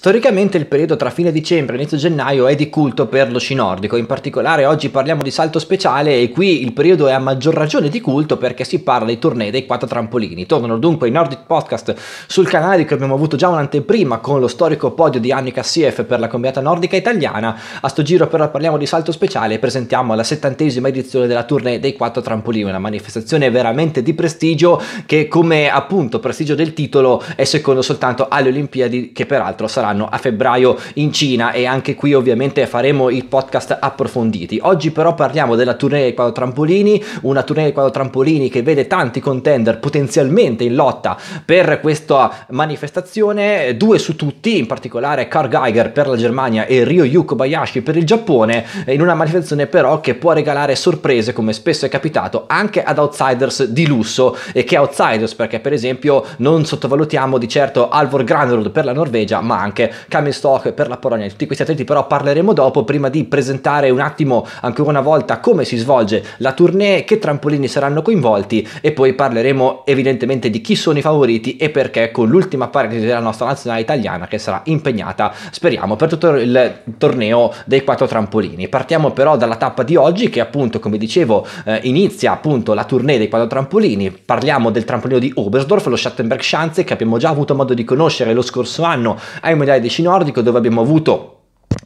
Storicamente il periodo tra fine dicembre e inizio gennaio è di culto per lo sci nordico, in particolare oggi parliamo di salto speciale e qui il periodo è a maggior ragione di culto perché si parla dei tournée dei quattro trampolini. Tornano dunque i Nordic Podcast sul canale che abbiamo avuto già un'anteprima con lo storico podio di Annika Sief per la combinata nordica italiana. A sto giro però parliamo di salto speciale e presentiamo la settantesima edizione della tournée dei quattro trampolini, una manifestazione veramente di prestigio che come appunto prestigio del titolo è secondo soltanto alle Olimpiadi che peraltro sarà quest'anno a febbraio in Cina e anche qui ovviamente faremo i podcast approfonditi. Oggi però parliamo della tournée dei quadro trampolini, una tournée dei quadro trampolini che vede tanti contender potenzialmente in lotta per questa manifestazione, due su tutti, in particolare Carl Geiger per la Germania e Ryo Yu Kobayashi per il Giappone, eh, in una manifestazione però che può regalare sorprese come spesso è capitato anche ad outsiders di lusso e che outsiders perché per esempio non sottovalutiamo di certo Alvor Granerud per la Norvegia ma anche anche Kamenstock per la Polonia, e tutti questi atleti però parleremo dopo, prima di presentare un attimo ancora una volta come si svolge la tournée, che trampolini saranno coinvolti e poi parleremo evidentemente di chi sono i favoriti e perché con l'ultima parte della nostra nazionale italiana che sarà impegnata, speriamo, per tutto il torneo dei quattro trampolini. Partiamo però dalla tappa di oggi che appunto, come dicevo, eh, inizia appunto la tournée dei quattro trampolini. Parliamo del trampolino di Obersdorf lo Schattenberg Schanze che abbiamo già avuto modo di conoscere lo scorso anno ai mondiale di sci nordico dove abbiamo avuto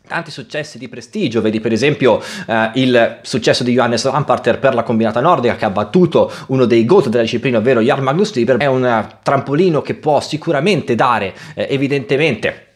tanti successi di prestigio, vedi per esempio eh, il successo di Johannes Ramparter per la combinata nordica che ha battuto uno dei GOAT della disciplina, ovvero Jarl Magnus Lieber, è un trampolino che può sicuramente dare eh, evidentemente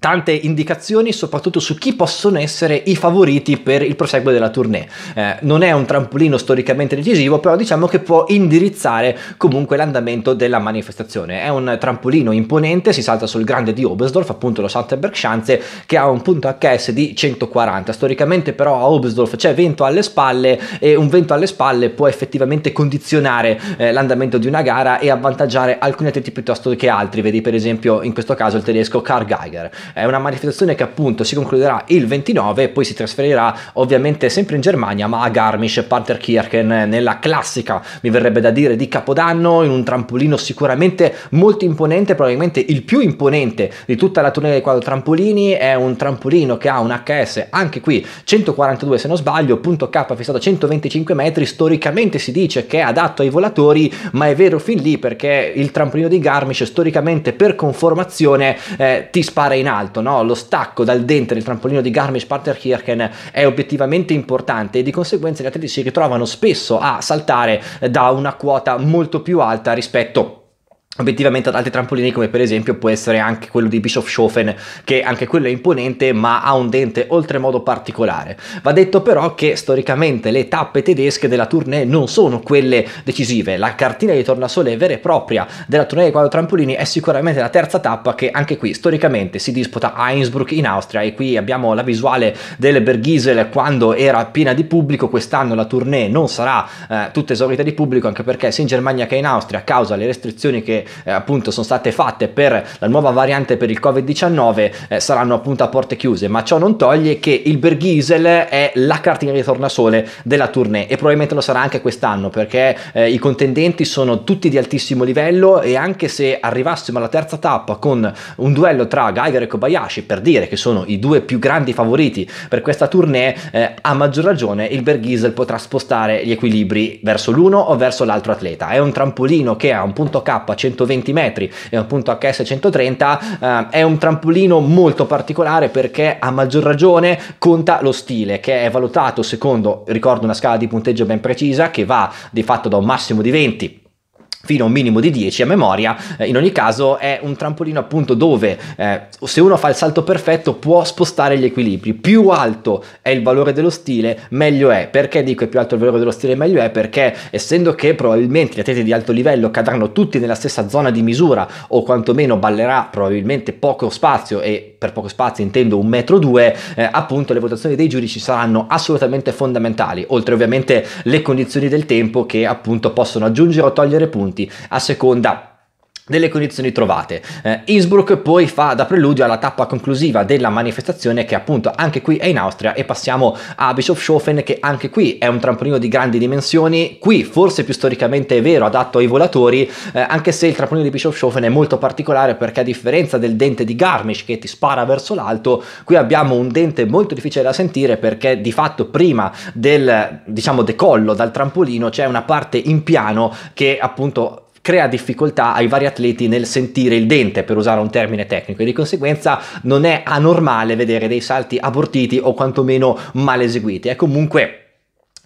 tante indicazioni soprattutto su chi possono essere i favoriti per il proseguo della tournée. Eh, non è un trampolino storicamente decisivo, però diciamo che può indirizzare comunque l'andamento della manifestazione. È un trampolino imponente, si salta sul grande di Oberstdorf, appunto lo Schantenberg Schanze, che ha un punto HS di 140. Storicamente però a Oberstdorf c'è vento alle spalle e un vento alle spalle può effettivamente condizionare eh, l'andamento di una gara e avvantaggiare alcuni atleti piuttosto che altri, vedi per esempio in questo caso il tedesco Karl Geiger è una manifestazione che appunto si concluderà il 29 e poi si trasferirà ovviamente sempre in Germania ma a Garmisch Partenkirchen nella classica mi verrebbe da dire di Capodanno in un trampolino sicuramente molto imponente probabilmente il più imponente di tutta la tournée dei quadro trampolini è un trampolino che ha un HS anche qui 142 se non sbaglio punto K fissato a 125 metri storicamente si dice che è adatto ai volatori ma è vero fin lì perché il trampolino di Garmisch storicamente per conformazione eh, ti spara in aria alto, no? lo stacco dal dente del trampolino di Garmisch Partenkirchen è obiettivamente importante e di conseguenza gli atleti si ritrovano spesso a saltare da una quota molto più alta rispetto Obiettivamente ad altri trampolini come per esempio può essere anche quello di Bischofshofen che anche quello è imponente ma ha un dente oltremodo particolare. Va detto però che storicamente le tappe tedesche della tournée non sono quelle decisive, la cartina di tornasole vera e propria della tournée dei quadro trampolini è sicuramente la terza tappa che anche qui storicamente si disputa a Innsbruck in Austria e qui abbiamo la visuale del Bergisel quando era piena di pubblico, quest'anno la tournée non sarà eh, tutta esaurita di pubblico anche perché sia in Germania che in Austria a causa delle restrizioni che eh, appunto sono state fatte per la nuova variante per il Covid-19 eh, saranno appunto a porte chiuse, ma ciò non toglie che il Berghisel è la cartina di tornasole della tournée e probabilmente lo sarà anche quest'anno perché eh, i contendenti sono tutti di altissimo livello e anche se arrivassimo alla terza tappa con un duello tra Geiger e Kobayashi per dire che sono i due più grandi favoriti per questa tournée, eh, a maggior ragione il Berghisel potrà spostare gli equilibri verso l'uno o verso l'altro atleta. È un trampolino che a un punto K 100 120 metri e appunto punto HS130 eh, è un trampolino molto particolare perché a maggior ragione conta lo stile che è valutato secondo, ricordo, una scala di punteggio ben precisa che va di fatto da un massimo di 20 fino a un minimo di 10 a memoria, eh, in ogni caso è un trampolino appunto dove eh, se uno fa il salto perfetto può spostare gli equilibri, più alto è il valore dello stile meglio è, perché dico più alto il valore dello stile meglio è? Perché essendo che probabilmente gli atleti di alto livello cadranno tutti nella stessa zona di misura o quantomeno ballerà probabilmente poco spazio e per poco spazio intendo un metro due, eh, appunto le votazioni dei giudici saranno assolutamente fondamentali, oltre ovviamente le condizioni del tempo che appunto possono aggiungere o togliere punti punti a seconda delle condizioni trovate. Eh, Innsbruck poi fa da preludio alla tappa conclusiva della manifestazione che appunto anche qui è in Austria e passiamo a Bischofshofen che anche qui è un trampolino di grandi dimensioni, qui forse più storicamente è vero adatto ai volatori, eh, anche se il trampolino di Bischofshofen è molto particolare perché a differenza del dente di Garmisch che ti spara verso l'alto, qui abbiamo un dente molto difficile da sentire perché di fatto prima del diciamo decollo dal trampolino c'è una parte in piano che appunto crea difficoltà ai vari atleti nel sentire il dente, per usare un termine tecnico, e di conseguenza non è anormale vedere dei salti abortiti o quantomeno mal eseguiti. È comunque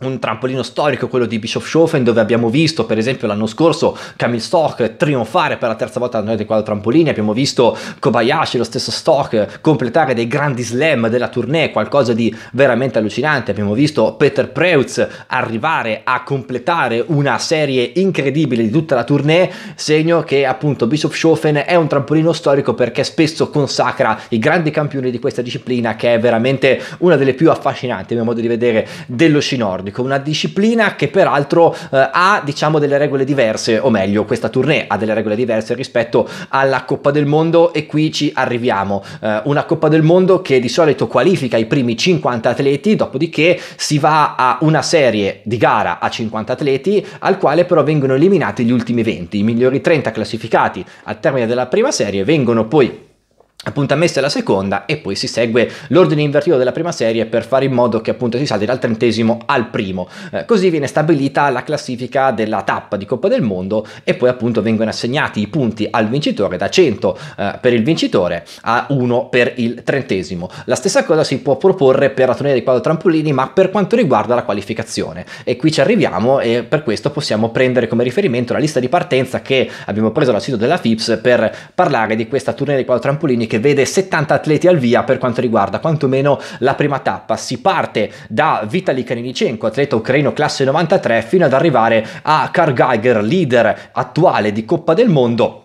un trampolino storico, quello di Bischofshofen, dove abbiamo visto per esempio l'anno scorso Camille Stock trionfare per la terza volta nel quadro trampolini, abbiamo visto Kobayashi, lo stesso Stock, completare dei grandi slam della tournée, qualcosa di veramente allucinante, abbiamo visto Peter Preutz arrivare a completare una serie incredibile di tutta la tournée, segno che appunto Bischofshofen è un trampolino storico perché spesso consacra i grandi campioni di questa disciplina che è veramente una delle più affascinanti, a mio modo di vedere, dello sci nordico, una disciplina che peraltro eh, ha diciamo delle regole diverse, o meglio questa tournée ha delle regole diverse rispetto alla Coppa del Mondo e qui ci arriviamo. Eh, una Coppa del Mondo che di solito qualifica i primi 50 atleti, dopodiché si va a una serie di gara a 50 atleti al quale però vengono eliminati gli ultimi 20, i migliori 30 classificati al termine della prima serie vengono poi appunto ammessa la seconda e poi si segue l'ordine invertito della prima serie per fare in modo che appunto si salti dal trentesimo al primo. Eh, così viene stabilita la classifica della tappa di Coppa del Mondo e poi appunto vengono assegnati i punti al vincitore da 100 eh, per il vincitore a 1 per il trentesimo. La stessa cosa si può proporre per la tornea dei quadro trampolini ma per quanto riguarda la qualificazione e qui ci arriviamo e per questo possiamo prendere come riferimento la lista di partenza che abbiamo preso dal sito della FIPS per parlare di questa tournée dei quadro trampolini che che vede 70 atleti al via per quanto riguarda quantomeno la prima tappa. Si parte da Vitaly Karinicenko, atleta ucraino classe 93, fino ad arrivare a Karl Geiger, leader attuale di Coppa del Mondo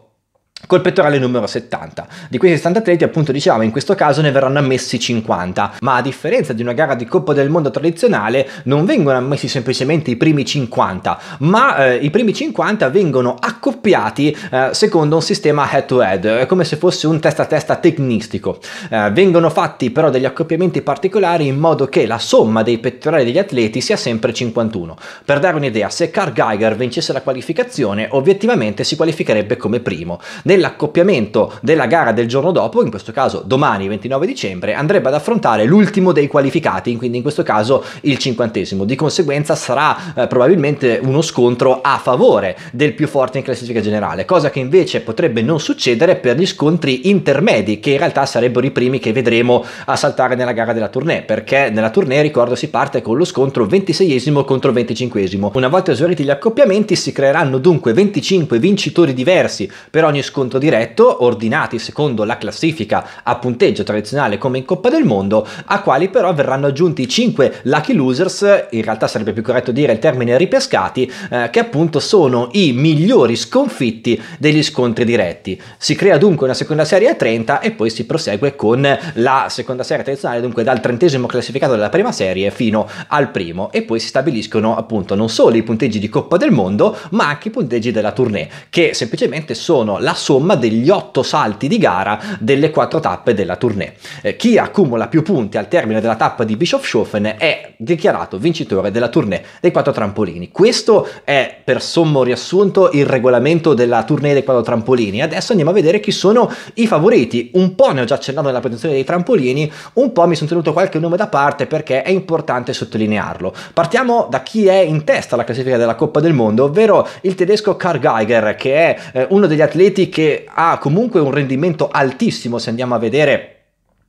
col pettorale numero 70. Di questi 70 atleti, appunto dicevamo, in questo caso ne verranno ammessi 50, ma a differenza di una gara di Coppa del Mondo tradizionale, non vengono ammessi semplicemente i primi 50, ma eh, i primi 50 vengono accoppiati eh, secondo un sistema head-to-head, eh, come se fosse un testa-a-testa -testa tecnistico. Eh, vengono fatti però degli accoppiamenti particolari in modo che la somma dei pettorali degli atleti sia sempre 51. Per dare un'idea, se Carl Geiger vincesse la qualificazione, obiettivamente si qualificherebbe come primo dell'accoppiamento della gara del giorno dopo, in questo caso domani 29 dicembre, andrebbe ad affrontare l'ultimo dei qualificati, quindi in questo caso il cinquantesimo. Di conseguenza sarà eh, probabilmente uno scontro a favore del più forte in classifica generale, cosa che invece potrebbe non succedere per gli scontri intermedi, che in realtà sarebbero i primi che vedremo a saltare nella gara della tournée, perché nella tournée, ricordo, si parte con lo scontro 26esimo contro 25esimo. Una volta esauriti gli accoppiamenti si creeranno dunque 25 vincitori diversi per ogni scontro scontro diretto ordinati secondo la classifica a punteggio tradizionale come in Coppa del Mondo, a quali però verranno aggiunti 5 lucky losers, in realtà sarebbe più corretto dire il termine ripescati, eh, che appunto sono i migliori sconfitti degli scontri diretti. Si crea dunque una seconda serie a 30 e poi si prosegue con la seconda serie tradizionale, dunque dal trentesimo classificato della prima serie fino al primo e poi si stabiliscono appunto non solo i punteggi di Coppa del Mondo ma anche i punteggi della tournée che semplicemente sono la somma somma degli otto salti di gara delle quattro tappe della tournée. Eh, chi accumula più punti al termine della tappa di Bischofshofen è dichiarato vincitore della tournée dei quattro trampolini. Questo è per sommo riassunto il regolamento della tournée dei quattro trampolini. Adesso andiamo a vedere chi sono i favoriti. Un po' ne ho già accennato nella protezione dei trampolini, un po' mi sono tenuto qualche nome da parte perché è importante sottolinearlo. Partiamo da chi è in testa alla classifica della Coppa del Mondo, ovvero il tedesco Karl Geiger, che è eh, uno degli atleti che che ha comunque un rendimento altissimo se andiamo a vedere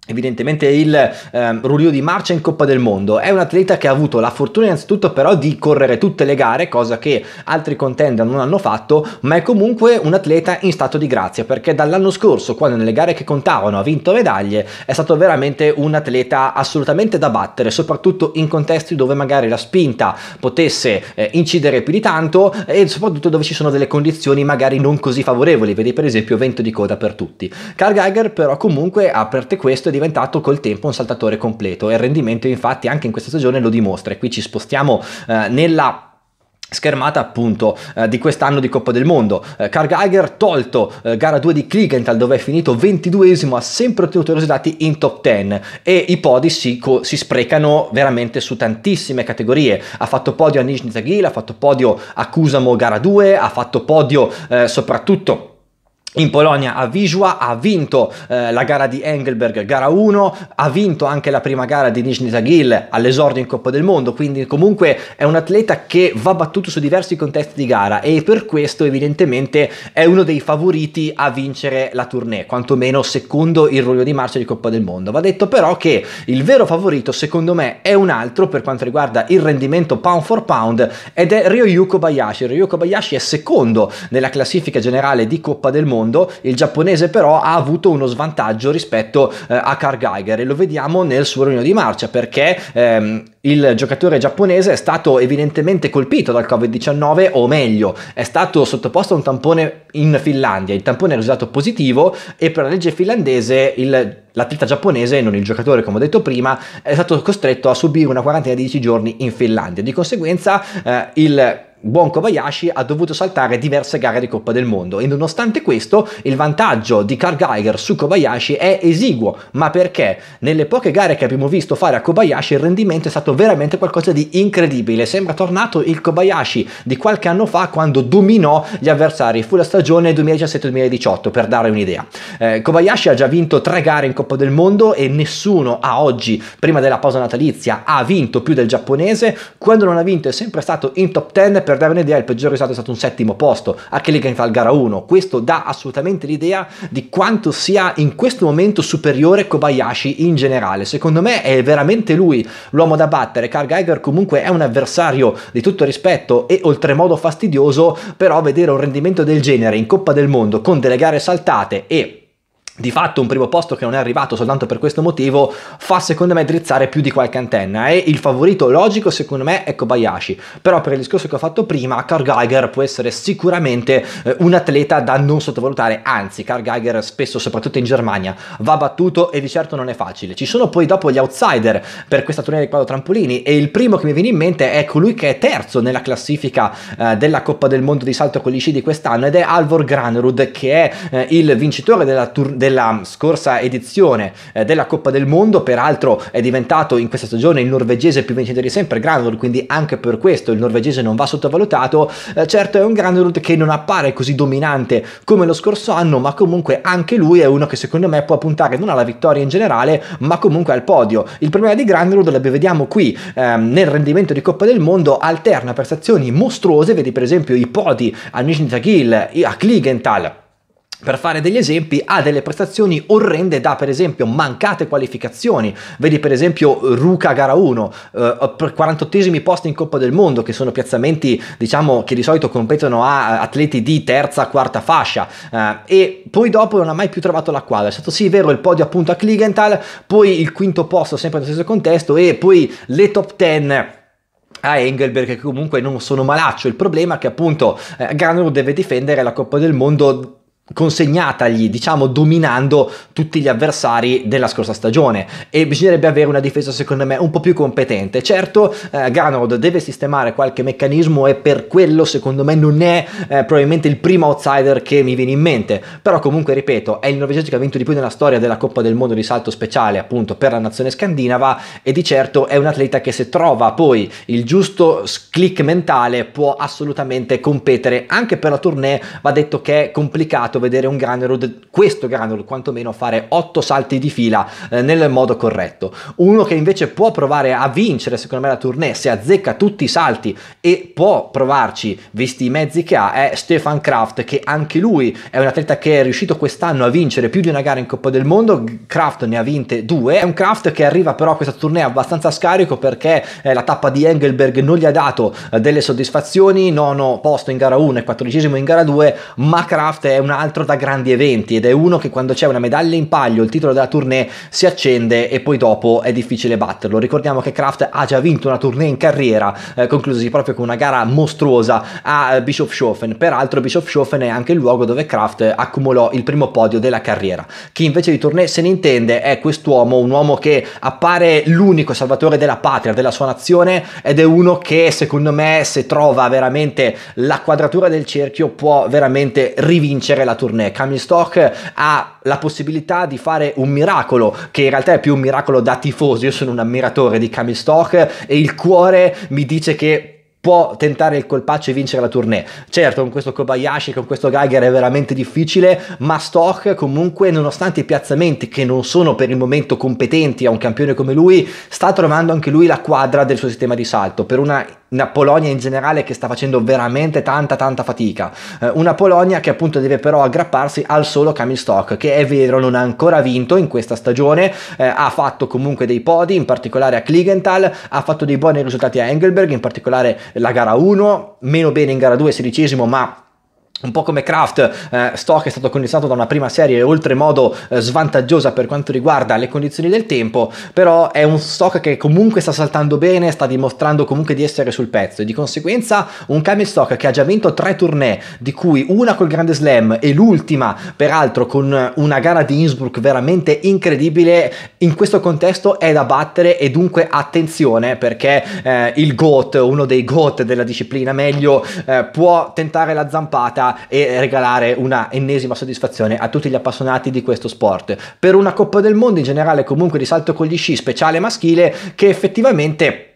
Evidentemente il ehm, Rulio di Marcia in Coppa del Mondo è un atleta che ha avuto la fortuna innanzitutto però di correre tutte le gare, cosa che altri contender non hanno fatto, ma è comunque un atleta in stato di grazia perché dall'anno scorso quando nelle gare che contavano ha vinto medaglie è stato veramente un atleta assolutamente da battere, soprattutto in contesti dove magari la spinta potesse eh, incidere più di tanto e soprattutto dove ci sono delle condizioni magari non così favorevoli, vedi per esempio vento di coda per tutti. Carl Geiger però comunque, ha parte questo, è diventato col tempo un saltatore completo e il rendimento infatti anche in questa stagione lo dimostra e qui ci spostiamo eh, nella schermata appunto eh, di quest'anno di Coppa del Mondo. Eh, Karl Geiger tolto eh, gara 2 di Kligenthal dove è finito 22esimo, ha sempre ottenuto i risultati in top 10 e i podi si, co- si, sprecano veramente su tantissime categorie. Ha fatto podio a Nizhny Tagil, ha fatto podio a Kusamo gara 2, ha fatto podio eh, soprattutto in Polonia a Wisła, ha vinto eh, la gara di Engelberg, gara 1, ha vinto anche la prima gara di Nizhny Tagil all'esordio in Coppa del Mondo, quindi comunque è un atleta che va battuto su diversi contesti di gara e per questo evidentemente è uno dei favoriti a vincere la tournée, quantomeno secondo il ruolo di marcia di Coppa del Mondo. Va detto però che il vero favorito secondo me è un altro per quanto riguarda il rendimento pound for pound ed è Ryoyuko Kobayashi. Ryoyuko Kobayashi è secondo nella classifica generale di Coppa del Mondo mondo, il giapponese però ha avuto uno svantaggio rispetto eh, a Carl Geiger e lo vediamo nel suo regno di marcia perché ehm, il giocatore giapponese è stato evidentemente colpito dal Covid-19 o meglio è stato sottoposto a un tampone in Finlandia, il tampone è risultato positivo e per la legge finlandese il, l'atleta giapponese, non il giocatore come ho detto prima, è stato costretto a subire una quarantena di 10 giorni in Finlandia, di conseguenza eh, il buon Kobayashi ha dovuto saltare diverse gare di Coppa del Mondo e nonostante questo il vantaggio di Carl Geiger su Kobayashi è esiguo, ma perché nelle poche gare che abbiamo visto fare a Kobayashi il rendimento è stato veramente qualcosa di incredibile, sembra tornato il Kobayashi di qualche anno fa quando dominò gli avversari, fu la stagione 2017-2018 per dare un'idea. Eh, Kobayashi ha già vinto tre gare in Coppa del Mondo e nessuno a oggi, prima della pausa natalizia, ha vinto più del giapponese, quando non ha vinto è sempre stato in top 10 per dare un'idea il peggior risultato è stato un settimo posto, a Kelly che fa il gara 1, questo dà assolutamente l'idea di quanto sia in questo momento superiore Kobayashi in generale, secondo me è veramente lui l'uomo da battere, Carl Geiger comunque è un avversario di tutto rispetto e oltremodo fastidioso, però vedere un rendimento del genere in Coppa del Mondo con delle gare saltate e di fatto un primo posto che non è arrivato soltanto per questo motivo fa secondo me drizzare più di qualche antenna e il favorito logico secondo me è Kobayashi però per il discorso che ho fatto prima Carl Geiger può essere sicuramente eh, un atleta da non sottovalutare anzi Carl Geiger spesso soprattutto in Germania va battuto e di certo non è facile ci sono poi dopo gli outsider per questa tournée di quadro trampolini e il primo che mi viene in mente è colui che è terzo nella classifica eh, della Coppa del Mondo di salto con gli sci di quest'anno ed è Alvor Granrud che è eh, il vincitore della, tour- della della scorsa edizione eh, della Coppa del Mondo, peraltro è diventato in questa stagione il norvegese più vincente di sempre, Granlund, quindi anche per questo il norvegese non va sottovalutato, eh, certo è un Granlund che non appare così dominante come lo scorso anno, ma comunque anche lui è uno che secondo me può puntare non alla vittoria in generale, ma comunque al podio. Il problema di Granlund lo vediamo qui, ehm, nel rendimento di Coppa del Mondo alterna prestazioni mostruose, vedi per esempio i podi a Nishni Tagil, a Kligenthal per fare degli esempi, ha delle prestazioni orrende da per esempio mancate qualificazioni, vedi per esempio Ruka gara 1, eh, 48 posti in Coppa del Mondo, che sono piazzamenti diciamo che di solito competono a eh, atleti di terza, quarta fascia, eh, e poi dopo non ha mai più trovato la quadra, è stato sì vero il podio appunto a Kligenthal, poi il quinto posto sempre nello stesso contesto e poi le top 10 a Engelberg che comunque non sono malaccio il problema è che appunto eh, Granero deve difendere la Coppa del Mondo consegnatagli, diciamo, dominando tutti gli avversari della scorsa stagione e bisognerebbe avere una difesa secondo me un po' più competente. Certo, eh, Granod deve sistemare qualche meccanismo e per quello secondo me non è eh, probabilmente il primo outsider che mi viene in mente, però comunque ripeto, è il norvegese che ha vinto di più nella storia della Coppa del Mondo di salto speciale, appunto, per la nazione scandinava e di certo è un atleta che se trova poi il giusto click mentale può assolutamente competere anche per la tournée, va detto che è complicato vedere un Granerud, questo Granerud quantomeno, fare 8 salti di fila eh, nel modo corretto. Uno che invece può provare a vincere, secondo me, la tournée se azzecca tutti i salti e può provarci, visti i mezzi che ha, è Stefan Kraft, che anche lui è un atleta che è riuscito quest'anno a vincere più di una gara in Coppa del Mondo. Kraft ne ha vinte due. È un Kraft che arriva però a questa tournée abbastanza scarico perché eh, la tappa di Engelberg non gli ha dato eh, delle soddisfazioni, nono posto in gara 1 e quattordicesimo in gara 2, ma Kraft è un altro altro da grandi eventi ed è uno che quando c'è una medaglia in palio, il titolo della tournée si accende e poi dopo è difficile batterlo. Ricordiamo che Kraft ha già vinto una tournée in carriera, eh, conclusosi proprio con una gara mostruosa a eh, Bischofshofen. Peraltro Bischofshofen è anche il luogo dove Kraft accumulò il primo podio della carriera. Chi invece di tournée se ne intende è quest'uomo, un uomo che appare l'unico salvatore della patria, della sua nazione ed è uno che secondo me se trova veramente la quadratura del cerchio può veramente rivincere la la tournée. Camille Stock eh, ha la possibilità di fare un miracolo, che in realtà è più un miracolo da tifosi. Io sono un ammiratore di Camille Stock eh, e il cuore mi dice che può tentare il colpaccio e vincere la tournée. Certo, con questo Kobayashi, con questo Geiger è veramente difficile, ma Stock comunque, nonostante i piazzamenti che non sono per il momento competenti a un campione come lui, sta trovando anche lui la quadra del suo sistema di salto. Per una una Polonia in generale che sta facendo veramente tanta tanta fatica, eh, una Polonia che appunto deve però aggrapparsi al solo Kamil Kamilstock che è vero non ha ancora vinto in questa stagione, eh, ha fatto comunque dei podi, in particolare a Kligenthal, ha fatto dei buoni risultati a Engelberg, in particolare la gara 1, meno bene in gara 2 sedicesimo ma un po' come Kraft, eh, stock è stato condizionato da una prima serie oltremodo eh, svantaggiosa per quanto riguarda le condizioni del tempo, però è un stock che comunque sta saltando bene, sta dimostrando comunque di essere sul pezzo e di conseguenza un Camel Stock che ha già vinto tre tournée, di cui una col Grande Slam e l'ultima peraltro con una gara di Innsbruck veramente incredibile, in questo contesto è da battere e dunque attenzione perché eh, il GOAT, uno dei GOAT della disciplina meglio, eh, può tentare la zampata e regalare una ennesima soddisfazione a tutti gli appassionati di questo sport. Per una Coppa del Mondo in generale comunque di salto con gli sci speciale maschile che effettivamente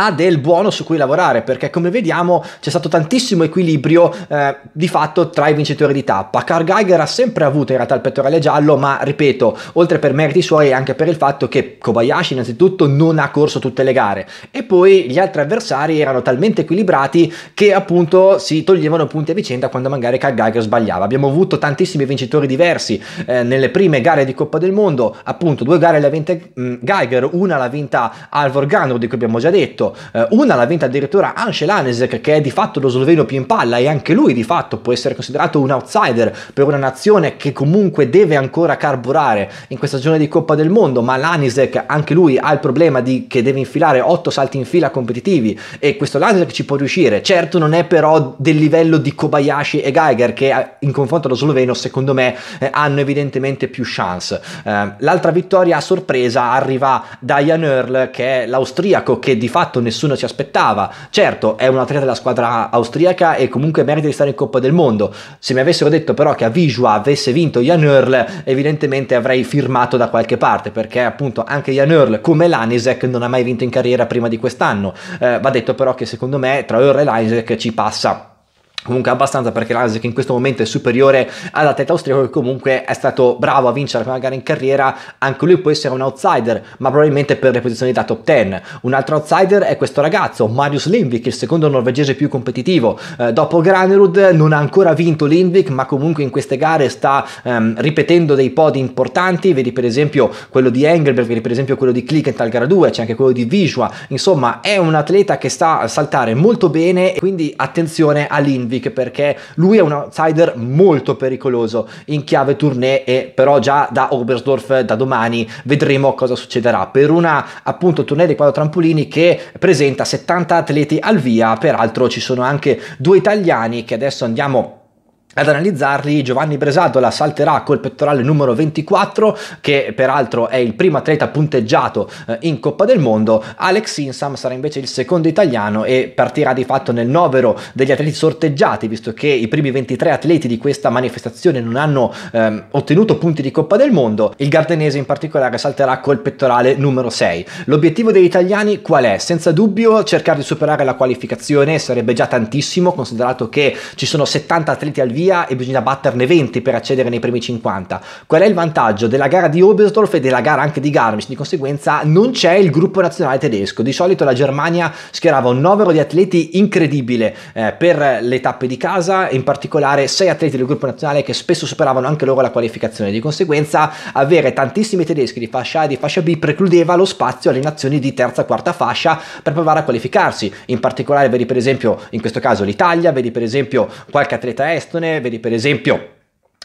ha del buono su cui lavorare perché come vediamo c'è stato tantissimo equilibrio eh, di fatto tra i vincitori di tappa. Carl Geiger ha sempre avuto in realtà il pettorale giallo ma ripeto oltre per meriti suoi anche per il fatto che Kobayashi innanzitutto non ha corso tutte le gare e poi gli altri avversari erano talmente equilibrati che appunto si toglievano punti a vicenda quando magari Carl Geiger sbagliava. Abbiamo avuto tantissimi vincitori diversi eh, nelle prime gare di Coppa del Mondo appunto due gare le ha vinte mm, Geiger una l'ha vinta Alvor Ganro di cui abbiamo già detto loro. Eh, una l'ha vinta addirittura Ansel Hanesek, che è di fatto lo sloveno più in palla, e anche lui di fatto può essere considerato un outsider per una nazione che comunque deve ancora carburare in questa stagione di Coppa del Mondo. Ma l'Anisek, anche lui, ha il problema di, che deve infilare 8 salti in fila competitivi, e questo Lanisek ci può riuscire. Certo, non è però del livello di Kobayashi e Geiger, che eh, in confronto allo sloveno, secondo me, eh, hanno evidentemente più chance. l'altra vittoria a sorpresa arriva da Jan Earl, che è l'austriaco che di fatto fatto, nessuno ci aspettava. Certo, è un atleta della squadra austriaca e comunque merita di stare in Coppa del Mondo. Se mi avessero detto però che a Visua avesse vinto Jan Earl, evidentemente avrei firmato da qualche parte, perché appunto anche Jan Earl, come l'Anisek, non ha mai vinto in carriera prima di quest'anno. Eh, va detto però che secondo me tra Earl e l'Anisek ci passa comunque abbastanza perché l'Asia in questo momento è superiore all'atleta austriaco che comunque è stato bravo a vincere la prima gara in carriera anche lui può essere un outsider ma probabilmente per le posizioni da top 10 un altro outsider è questo ragazzo Marius Lindvik il secondo norvegese più competitivo eh, dopo Granerud non ha ancora vinto Lindvik ma comunque in queste gare sta ehm, ripetendo dei podi importanti vedi per esempio quello di Engelberg vedi per esempio quello di Klickent gara 2 c'è anche quello di Visua insomma è un atleta che sta a saltare molto bene quindi attenzione a Lindvik Greenwick perché lui è un outsider molto pericoloso in chiave tournée e però già da Obersdorf da domani vedremo cosa succederà per una appunto tournée dei quadro trampolini che presenta 70 atleti al via peraltro ci sono anche due italiani che adesso andiamo ad analizzarli Giovanni Bresadola salterà col pettorale numero 24 che peraltro è il primo atleta punteggiato eh, in Coppa del Mondo Alex Insam sarà invece il secondo italiano e partirà di fatto nel novero degli atleti sorteggiati visto che i primi 23 atleti di questa manifestazione non hanno ehm, ottenuto punti di Coppa del Mondo il gardenese in particolare salterà col pettorale numero 6 l'obiettivo degli italiani qual è? senza dubbio cercare di superare la qualificazione sarebbe già tantissimo considerato che ci sono 70 atleti al via via e bisogna batterne 20 per accedere nei primi 50. Qual è il vantaggio della gara di Oberstdorf e della gara anche di Garmisch? Di conseguenza non c'è il gruppo nazionale tedesco. Di solito la Germania schierava un numero di atleti incredibile eh, per le tappe di casa, in particolare 6 atleti del gruppo nazionale che spesso superavano anche loro la qualificazione. Di conseguenza avere tantissimi tedeschi di fascia A e di fascia B precludeva lo spazio alle nazioni di terza e quarta fascia per provare a qualificarsi. In particolare vedi per esempio in questo caso l'Italia, vedi per esempio qualche atleta estone, Treveri, per esempio,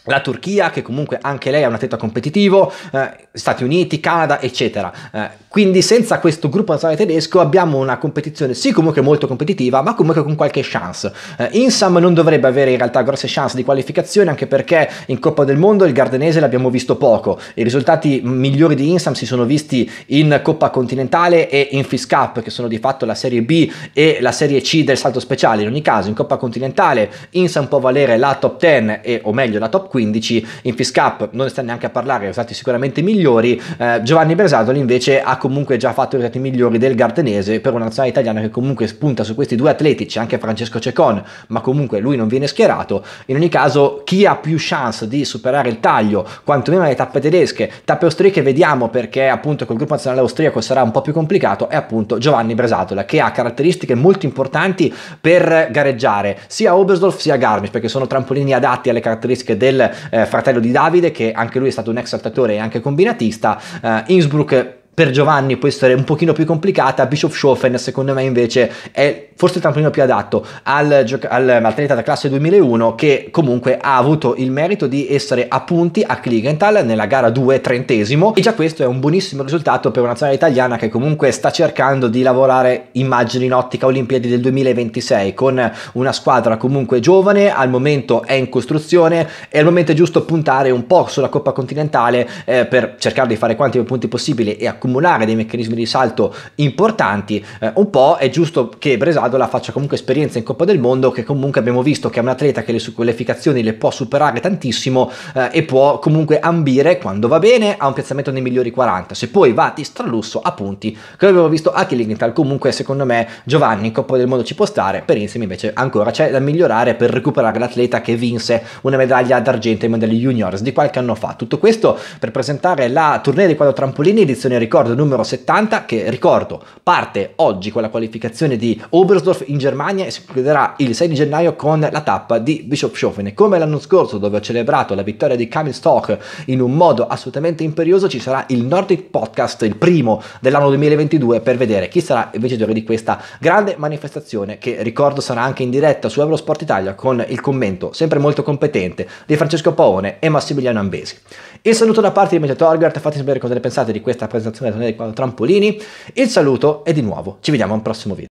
la Turchia, che comunque anche lei ha un atleta competitivo, eh, Stati Uniti, Canada, eccetera. Eh, quindi senza questo gruppo nazionale tedesco abbiamo una competizione sì comunque molto competitiva, ma comunque con qualche chance. Eh, Insam non dovrebbe avere in realtà grosse chance di qualificazione, anche perché in Coppa del Mondo il gardenese l'abbiamo visto poco. I risultati migliori di Insam si sono visti in Coppa Continentale e in FIS Cup, che sono di fatto la Serie B e la Serie C del salto speciale. In ogni caso, in Coppa Continentale Insam può valere la top 10, e, o meglio la top 4, 15 in Fiscap non ne sta neanche a parlare, risultati sicuramente migliori. Eh, Giovanni Bresatoli invece ha comunque già fatto i risultati migliori del Gartenese per una nazionale italiana che comunque spunta su questi due atleti, c'è anche Francesco Cecon, ma comunque lui non viene schierato. In ogni caso chi ha più chance di superare il taglio, quantomeno le tappe tedesche, tappe austriache vediamo perché appunto col gruppo nazionale austriaco sarà un po' più complicato, è appunto Giovanni Bresatola, che ha caratteristiche molto importanti per gareggiare sia a Oberstdorf sia a Garmisch perché sono trampolini adatti alle caratteristiche del eh, fratello di Davide, che anche lui è stato un ex saltatore e anche combinatista. Eh, Innsbruck per Giovanni può essere un pochino più complicata, Bischofshofen secondo me invece è forse il trampolino più adatto al, gioca- al, all'atleta da classe 2001 che comunque ha avuto il merito di essere a punti a Kligenthal nella gara 2 trentesimo e già questo è un buonissimo risultato per una nazionale italiana che comunque sta cercando di lavorare immagini in ottica Olimpiadi del 2026 con una squadra comunque giovane, al momento è in costruzione e al momento è giusto puntare un po' sulla Coppa Continentale eh, per cercare di fare quanti più punti possibili e a accumulare dei meccanismi di salto importanti, eh, un po' è giusto che Bresaldo la faccia comunque esperienza in Coppa del Mondo, che comunque abbiamo visto che è un atleta che le sue qualificazioni le può superare tantissimo eh, e può comunque ambire quando va bene a un piazzamento nei migliori 40. Se poi va di stralusso a punti, come abbiamo visto a Killingenthal, comunque secondo me Giovanni in Coppa del Mondo ci può stare, per insieme invece ancora c'è da migliorare per recuperare l'atleta che vinse una medaglia d'argento ai mondiali juniors di qualche anno fa. Tutto questo per presentare la tournée dei quadro trampolini edizione ricordo ricordo numero 70 che ricordo parte oggi con la qualificazione di Oberstdorf in Germania e si chiuderà il 6 di gennaio con la tappa di Bischofshofen. Come l'anno scorso dove ho celebrato la vittoria di Kamil Stock in un modo assolutamente imperioso ci sarà il Nordic Podcast, il primo dell'anno 2022 per vedere chi sarà il vincitore di questa grande manifestazione che ricordo sarà anche in diretta su Eurosport Italia con il commento sempre molto competente di Francesco Paone e Massimiliano Ambesi. Il saluto da parte di Media Torgert, fatemi sapere cosa ne pensate di questa presentazione del torneo dei trampolini. Il saluto e di nuovo ci vediamo al prossimo video.